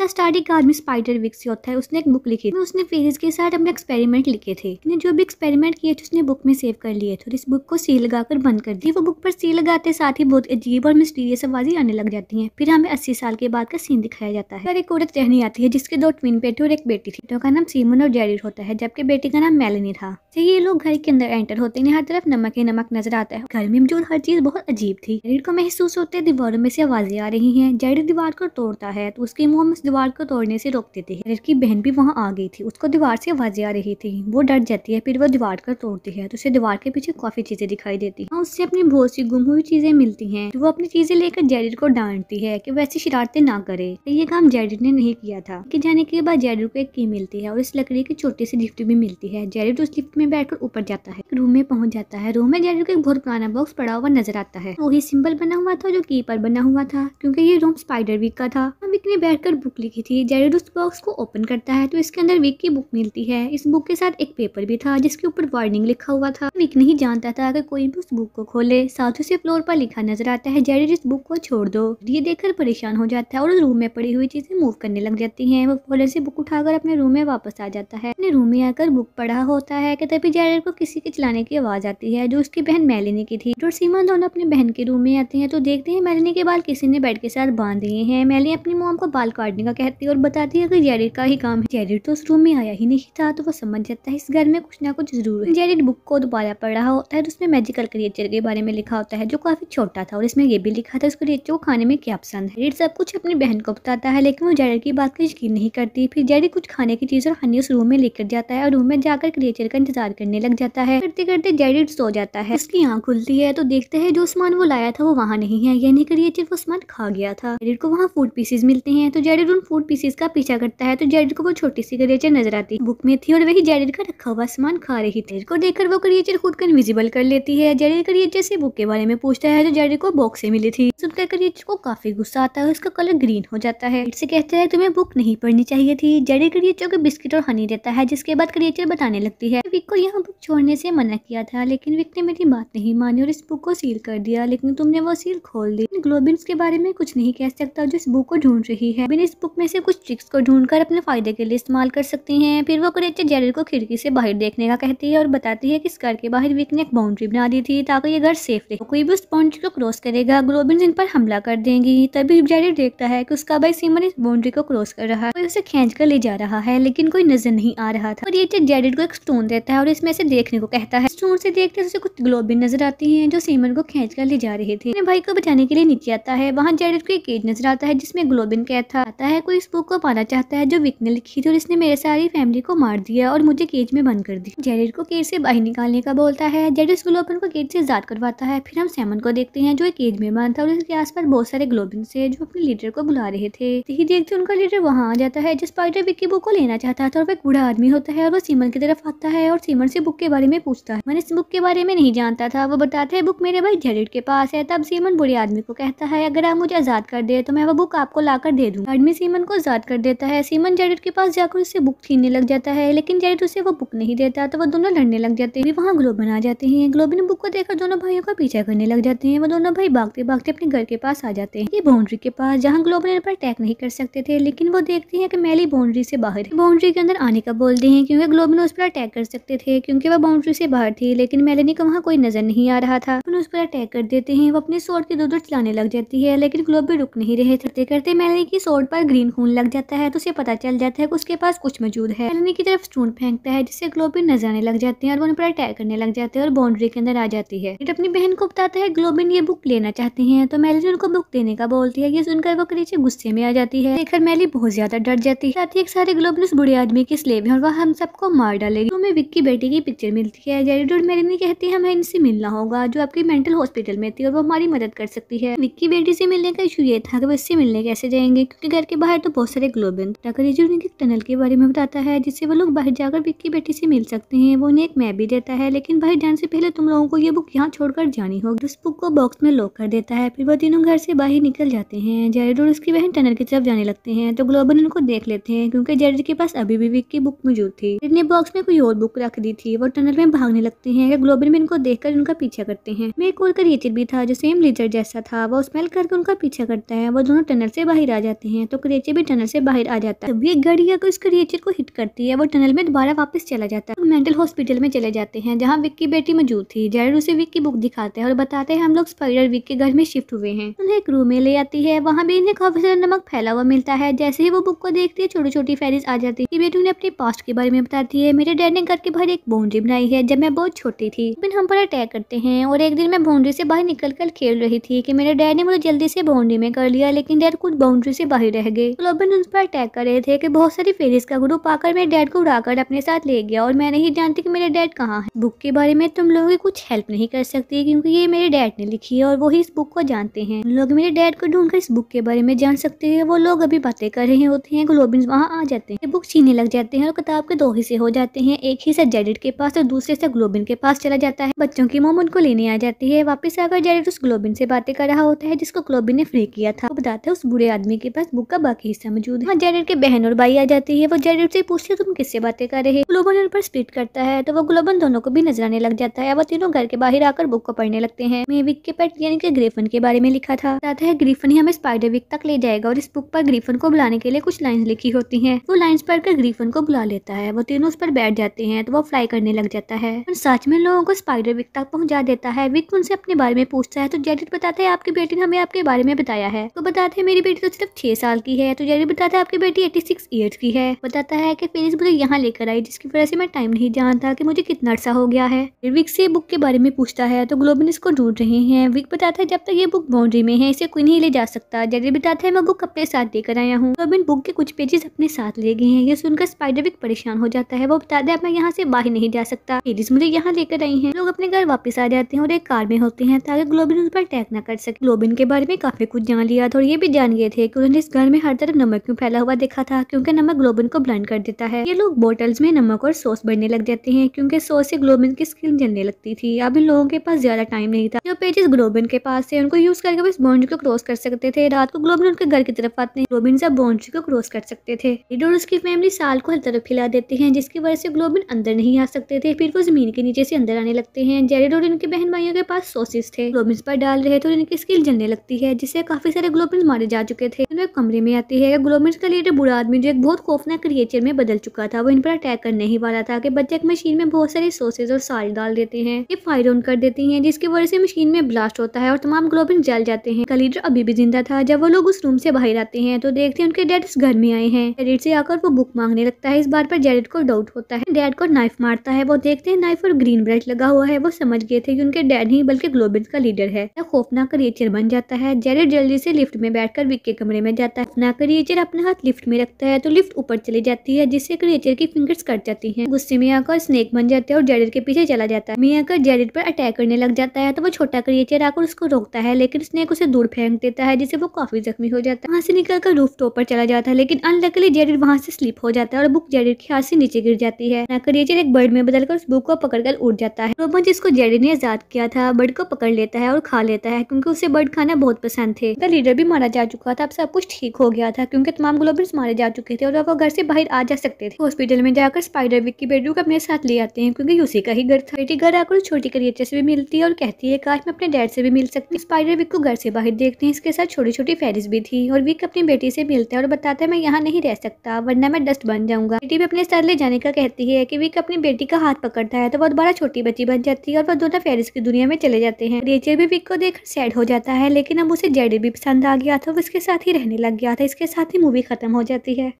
का स्टार्टिंग का आदमी स्पाइडर विक से होता है उसने एक बुक लिखी थी उसने फेजेस के साथ अपने एक्सपेरिमेंट लिखे थे जो भी एक्सपेरिमेंट किए थे उसने बुक में सेव कर लिए थे और इस बुक को सील लगाकर बंद कर दी वो बुक पर सील लगाते साथ ही बहुत अजीब और मिस्टीरियस आवाजें आने लग जाती है फिर हमें अस्सी साल के बाद का सीन दिखाया जाता है एक औरत रहनी आती है जिसके दो ट्विन बेटे और एक बेटी थी का नाम सीमन और जेरिड होता है जबकि बेटी का नाम मेलनी था तो ये लोग घर के अंदर एंटर होते हैं हर तरफ नमक ही नमक नजर आता है घर में मौजूद हर चीज बहुत अजीब थी जेरिड को महसूस होते दीवारों में से आवाजें आ रही है जेरिड दीवार को तोड़ता है तो उसके मुंह में दीवार को तोड़ने से रोक देते हैं की बहन भी वहाँ आ गई थी उसको दीवार से आवाजें आ रही थी वो डर जाती है फिर वो दीवार को तोड़ती है तो उसे दीवार के पीछे काफी चीजें दिखाई देती है उससे अपनी बहुत सी गुम हुई चीजें मिलती है तो वो अपनी चीजें लेकर जेडिड को डांटती है की वैसी शरारते ना करे ये काम जेरिड ने नहीं किया था की जाने के बाद जेडिड को एक की मिलती है और इस लकड़ी की छोटी सी लिफ्ट भी मिलती है जेडिड उस लिफ्ट में बैठकर ऊपर जाता है रूम में पहुंच जाता है रूम में जेडर को एक बहुत पुराना बॉक्स पड़ा हुआ नजर आता है वही सिंबल बना हुआ था जो की पर बना हुआ था क्योंकि ये रूम स्पाइडर वीक का था विक ने बैठकर बुक लिखी थी जेडर उस बॉक्स को ओपन करता है तो इसके अंदर विक की बुक मिलती है इस बुक के साथ एक पेपर भी था जिसके ऊपर वार्निंग लिखा हुआ था विक नहीं जानता था अगर कोई भी उस बुक को खोले साथ उसे फ्लोर पर लिखा नजर आता है जेरिड इस बुक को छोड़ दो ये देखकर परेशान हो जाता है और रूम में पड़ी हुई चीजें मूव करने लग जाती है वो फॉलर से बुक उठाकर अपने रूम में वापस आ जाता है अपने रूम में आकर बुक पढ़ा होता है कि तभी जेरिड को किसी के चलाने जाने की आवाज़ आती है जो उसकी बहन मैलिनी की थी और सीमा दोनों अपने बहन के रूम में आते हैं तो देखते हैं मैलिनी के बाल किसी ने बेड के साथ बांध दिए हैं मैलिनी अपनी मोम को बाल काटने का कहती है और बताती है कि जेरिड का ही काम है जेरिड तो उस रूम में आया ही नहीं था तो वो समझ जाता है इस घर में कुछ ना कुछ जरूर है जेरिड बुक को दोबारा पढ़ रहा होता है उसमें मेजिकल क्रिएचर के बारे में लिखा होता है जो काफ़ी छोटा था और इसमें यह भी लिखा था उस क्रिएचर को खाने में क्या पसंद है जेरिड सब कुछ अपनी बहन को बताता है लेकिन वो जेरिड की बात का यकीन नहीं करती फिर जेरिड कुछ खाने की चीज़ और हनी उस रूम में लेकर जाता है और रूम में जाकर क्रिएचर का इंतजार करने लग जाता है करते करते डेरिड सो जाता है उसकी आँख खुलती है तो देखते हैं जो सामान वो लाया था वो वहाँ नहीं है यानी कर ये चिप वो सामान खा गया था डेरिड को वहाँ फूड पीसेस मिलते हैं तो डेरिड उन फूड पीसेज का पीछा करता है तो डेरिड को वो छोटी सी क्रिएचर नजर आती है बुक में थी और वही जेडिट का रखा हुआ सामान खा रही थी को देखकर वो करियचर खुद को इनविजिबल कर लेती है डेरिड करियचर से बुक के बारे में पूछता है तो डेरिड को बॉक्स से मिली थी सुनकर करियचर को काफी गुस्सा आता है उसका कलर ग्रीन हो जाता है इससे कहते हैं तुम्हें बुक नहीं पढ़नी चाहिए थी डेरिड करियचर को बिस्किट और हनी देता है जिसके बाद करियचर बताने लगती है विक को यहाँ बुक छोड़ने से मना किया था लेकिन विक ने मेरी बात नहीं मानी और इस बुक को सील कर दिया लेकिन तुमने वो सील खोल दी ग्लोबिन के बारे में कुछ नहीं कह सकता जो इस बुक को ढूंढ रही है इस बुक में से कुछ ट्रिक्स को ढूंढ कर अपने फायदे के लिए इस्तेमाल कर सकती है फिर वो करेचे जेरल को खिड़की से बाहर देखने का कहती है और बताती है कि इस घर के बाहर विक ने एक बाउंड्री बना दी थी ताकि ये घर सेफ रहे कोई भी उस बाउंड्री को क्रॉस करेगा ग्लोबिन इन पर हमला कर देंगी तभी जेरल देखता है की उसका भाई सीमन इस बाउंड्री को क्रॉस कर रहा है उसे खेच कर ले जा रहा है लेकिन कोई नजर नहीं आ रहा था और ये जेडेड को एक स्टोन देता है और इसमें से देखने को कहता रहता है स्टोन से देखते तो उसे कुछ ग्लोबिन नजर आती हैं जो सीमन को खेच कर ले जा रहे थे अपने भाई को बचाने के लिए नीचे आता है वहाँ जेडेड को एक केज नजर आता है जिसमें ग्लोबिन कहता आता है कोई इस बुक को पाना चाहता है जो विक ने लिखी थी और इसने मेरे सारी फैमिली को मार दिया और मुझे केज में बंद कर दिया जेडेड को केज से बाहर निकालने का बोलता है जेड उस ग्लोबिन को केज से आजाद करवाता है फिर हम सैमन को देखते हैं जो एक केज में बंद था और इसके पास बहुत सारे ग्लोबिन से जो अपने लीडर को बुला रहे थे यही देखते उनका लीडर वहाँ आ जाता है जिस पाइटर विक्की बुक को लेना चाहता था और तो वह बूढ़ा आदमी होता है और वो सीमन की तरफ आता है और सीमन से बुक के बारे में पूछ पूछता है मन इस बुक के बारे में नहीं जानता था वो बताता है बुक मेरे भाई जेरेड के पास है तब सीमन बुरे आदमी को कहता है अगर आप मुझे आज़ाद कर दे तो मैं वो बुक आपको ला कर दे दूँ आदमी सीमन को आज़ाद कर देता है सीमन जेरेड के पास जाकर उससे बुक छीनने लग जाता है लेकिन जेरेड उसे वो बुक नहीं देता तो वो दोनों लड़ने लग जाते हैं वहाँ ग्लोबन आ जाते हैं ग्लोबिन बुक को देखकर दोनों भाइयों का पीछा करने लग जाते हैं वो दोनों भाई भागते भागते अपने घर के पास आ जाते हैं ये बाउंड्री के पास जहाँ ग्लोबन पर अटैक नहीं कर सकते थे लेकिन वो देखते हैं कि मैली बाउंड्री से बाहर बाउंड्री के अंदर आने का बोलते हैं क्योंकि ग्लोबिन उस पर अटैक कर सकते थे क्योंकि वह बाउंड्री से बाहर थी लेकिन मेलनी को वहाँ कोई नजर नहीं आ रहा था उन्हें उस पर अटैक कर देते हैं वो अपने सोर्ड के दो दो चलाने लग जाती है लेकिन ग्लोब भी रुक नहीं रहे करते करते मेलनी की सोर्ड पर ग्रीन खून लग जाता है तो उसे पता चल जाता है कि उसके पास कुछ मौजूद है मेलनी की तरफ स्टून फेंकता है जिससे ग्लोबिन नजर आने लग जाते हैं और उन पर अटैक करने लग जाते हैं और बाउंड्री के अंदर आ जाती है अपनी बहन को बताता है ग्लोबिन ये बुक लेना चाहते हैं तो मेलेनी उनको बुक देने का बोलती है ये सुनकर वो क्रीचे गुस्से में आ जाती है देखकर मेली बहुत ज्यादा डर जाती है साथ ही एक सारे ग्लोबिन उस बुढ़े आदमी के स्लेब है और वह हम सबको मार डालेगी हमें तो विक्की बेटी की पिक्चर मिलती है है डोर मेरी कहती है हमें इनसे मिलना होगा जो आपकी मेंटल हॉस्पिटल में थी और वो हमारी मदद कर सकती है विक्की बेटी से मिलने का इशू ये था कि वो इससे मिलने कैसे जाएंगे क्योंकि घर के बाहर तो बहुत सारे ग्लोबिन टकर उन्हें टनल के बारे में बताता है जिससे वो लोग बाहर जाकर विक्की बेटी से मिल सकते हैं वो उन्हें एक मैप भी देता है लेकिन बाहर जाने से पहले तुम लोगों को ये बुक यहाँ छोड़कर जानी होगी उस बुक को बॉक्स में लॉक कर देता है फिर वो तीनों घर से बाहर निकल जाते हैं जेरी डोर उसकी बहन टनल की तरफ जाने लगते हैं तो ग्लोबन उनको देख लेते हैं क्योंकि जेरी के पास अभी भी विक्की बुक मौजूद थी इतने बॉक्स में कोई और बुक रख दी थी वो टनल में भाग भागने लगते हैं या ग्लोबिन भी इनको देखकर उनका पीछा करते हैं मैं एक और क्रिएचर भी था जो सेम लीजर जैसा था वो स्मेल करके उनका पीछा करता है वो दोनों टनल से बाहर आ जाते हैं तो क्रिएचर भी टनल से बाहर आ जाता है तभी एक गाड़ी को उस क्रिएचर को हिट करती है वो टनल में दोबारा वापस चला जाता है मेंटल हॉस्पिटल में चले जाते हैं जहाँ विक की बेटी मौजूद थी जेरड उसे विक की बुक दिखाते हैं और बताते हैं हम लोग स्पाइडर विक के घर में शिफ्ट हुए हैं उन्हें एक रूम में ले आती है वहाँ भी इन्हें काफी सारा नमक फैला हुआ मिलता है जैसे ही वो बुक को देखती है छोटी छोटी फेरिस आ जाती है बेटी उन्हें अपने पास्ट के बारे में बताती है मेरे डैड ने घर के बाहर एक बाउंड्री बनाई है जब मैं बहुत छोटी थी दिन हम पर अटैक करते हैं और एक दिन मैं बाउंड्री से बाहर निकल कर खेल रही थी कि मेरे डैड ने मुझे जल्दी से बाउंड्री में कर लिया लेकिन डैड कुछ बाउंड्री से बाहर रह गए उन पर अटैक कर रहे थे कि बहुत सारी फेरिस का ग्रुप आकर मेरे डैड को उड़ाकर अपने साथ ले गया और मैंने नहीं जानती कि मेरे डैड कहाँ है बुक के बारे में तुम लोगों की कुछ हेल्प नहीं कर सकती क्योंकि ये मेरे डैड ने लिखी है और वो ही इस बुक को जानते हैं लोग मेरे डैड को ढूंढकर इस बुक के बारे में जान सकते हैं वो लोग अभी बातें कर रहे होते हैं ग्लोबिन वहाँ आ जाते हैं बुक छीने लग जाते हैं और किताब के दो हिस्से हो जाते हैं एक हिस्सा जेडिट के पास और दूसरे से ग्लोबिन के पास चला जाता है बच्चों की मोम उनको लेने आ जाती है वापस आकर जेडिट उस ग्लोबिन से बातें कर रहा होता है जिसको ग्लोबिन ने फ्री किया था बताते उस बुरे आदमी के पास बुक का बाकी हिस्सा मौजूद है जेडिट के बहन और भाई आ जाती है वो जेडिट से पूछते तुम किससे बातें कर रहे ग्लोबिन पर स्पीड इरिटेट करता है तो वो ग्लोबन दोनों को भी नजर आने लग जाता है वो तीनों घर के बाहर आकर बुक को पढ़ने लगते हैं मेविक के पेट यानी कि ग्रीफन के बारे में लिखा था जाता है ग्रीफन ही हमें स्पाइडर विक तक ले जाएगा और इस बुक पर ग्रीफन को बुलाने के लिए कुछ लाइन लिखी होती है वो लाइन्स पढ़कर ग्रीफन को बुला लेता है वो तीनों उस पर बैठ जाते हैं तो वो फ्लाई करने लग जाता है सच में लोगों को स्पाइडर विक तक पहुँचा देता है विक उनसे अपने बारे में पूछता है तो जेडिट बताता है आपकी बेटी ने हमें आपके बारे में बताया है तो बताते हैं मेरी बेटी तो सिर्फ छह साल की है तो जेडिट बताता है आपकी बेटी एटी सिक्स की है बताता है की फिनिक्स मुझे यहाँ लेकर आई जिसकी वजह से मैं टाइम नहीं जानता कि मुझे कितना अर्सा हो गया है विक से बुक के बारे में पूछता है तो ग्लोबिन इसको ढूंढ रहे हैं विक बताता है जब तक ये बुक बाउंड्री में है इसे कोई नहीं ले जा सकता जगह बताता है मैं बुक अपने साथ लेकर आया हूँ ग्लोबिन बुक के कुछ पेजेस अपने साथ ले गए हैं ये सुनकर स्पाइडर विक परेशान हो जाता है वो बताता है मैं यहाँ से बाहर नहीं जा सकता पेजेस मुझे यहाँ लेकर आई है लोग अपने घर वापस आ जाते हैं और एक कार में होते हैं ताकि ग्लोबिन उस पर अटैक न कर सके ग्लोबिन के बारे में काफी कुछ जान लिया था और ये भी जान गए थे की उन्होंने इस घर में हर तरफ नमक क्यों फैला हुआ देखा था क्योंकि नमक ग्लोबिन को ब्लाइंड कर देता है ये लोग बोटल्स में नमक और सॉस भरने लग जाते हैं क्योंकि सो से ग्लोबिन की स्किन जलने लगती थी अब इन लोगों के पास ज़्यादा टाइम नहीं था जो पेजेस ग्लोबिन के पास थे उनको यूज़ करके इस बाउंड्री को क्रॉस कर सकते थे रात को ग्लोबिन उनके घर की तरफ आते हैं ग्लोबिन से बाउंड्री को क्रॉस कर सकते थे और उसकी फैमिली साल को हर तरफ खिला देते हैं जिसकी वजह से ग्लोबिन अंदर नहीं आ सकते थे फिर वो जमीन के नीचे से अंदर आने लगते हैं जेरिड और इनके बहन भाइयों के पास सोसेस थे ग्लोबिन पर डाल रहे थे और इनकी स्किल जलने लगती है जिससे काफी सारे ग्लोबिन मारे जा चुके थे कमरे में आती है ग्लोबिन का लीडर बुरा आदमी जो एक बहुत खौफनाक क्रिएचर में बदल चुका था वो इन पर अटैक करने ही वाला था कि के बच्चे मशीन में बहुत सारे सोसेज और साल डाल देते हैं ये फायर ऑन कर देती हैं जिसकी वजह से मशीन में ब्लास्ट होता है और तमाम ग्लोबिन जल जाते हैं कलीडर अभी भी जिंदा था जब वो लोग उस रूम से बाहर आते हैं तो देखते हैं उनके डैड घर में आए हैं जेरेड से आकर वो बुक मांगने लगता है इस बार पर जेरेड को डाउट होता है डैड को नाइफ मारता है वो देखते हैं नाइफ और ग्रीन ब्रश लगा हुआ है वो समझ गए थे की उनके डैड नहीं बल्कि ग्लोबिन का लीडर है खौफनाक रिएचर बन जाता है जेरेड जल्दी से लिफ्ट में बैठकर विक के कमरे में जाता है खौफनाक रिएचर अपना हाथ लिफ्ट में रखता है तो लिफ्ट ऊपर चली जाती है जिससे क्रिएचर की फिंगर्स कट जाती है गुस्से मिया का स्नेक बन जाता है और जेडेड के पीछे चला जाता है मिया का जेडेड पर अटैक करने लग जाता है तो वो छोटा क्रिएचर आकर उसको रोकता है लेकिन स्नेक उसे दूर फेंक देता है जिससे वो काफी जख्मी हो जाता है वहाँ से निकल कर रूफ टॉप पर चला जाता है लेकिन अनलकली जेडेड वहाँ से स्लिप हो जाता है और बुक जेडेड के हाथ से नीचे गिर जाती है क्रिएचर एक बर्ड में बदलकर उस बुक को पकड़कर उड़ जाता है रोमन जिसको जेडेड ने आजाद किया था बर्ड को पकड़ लेता है और खा लेता है क्योंकि उसे बर्ड खाना बहुत पसंद थे उनका लीडर भी मारा जा चुका था अब सब कुछ ठीक हो गया था क्योंकि तमाम ग्लोबल्स मारे जा चुके थे और वो घर से बाहर आ जा सकते थे हॉस्पिटल में जाकर स्पाइडर विक की बेडरूम लोग अपने साथ ले आते हैं क्योंकि उसी का ही घर था बेटी घर आकर छोटी करियचे से भी मिलती है और कहती है काश मैं अपने डैड से भी मिल सकती स्पाइडर विक को घर से बाहर देखते हैं इसके साथ छोटी छोटी फेरिस भी थी और विक अपनी बेटी से मिलता है और बताता है मैं यहाँ नहीं रह सकता वरना मैं डस्ट बन जाऊंगा बेटी भी अपने साथ ले जाने का कहती है की विक अपनी बेटी का हाथ पकड़ता है तो वो दोबारा छोटी बच्ची बन जाती है और वह दोनों फेरिस की दुनिया में चले जाते हैं रेचर भी विक को देख सैड हो जाता है लेकिन अब उसे जेडी भी पसंद आ गया था वो इसके साथ ही रहने लग गया था इसके साथ ही मूवी खत्म हो जाती है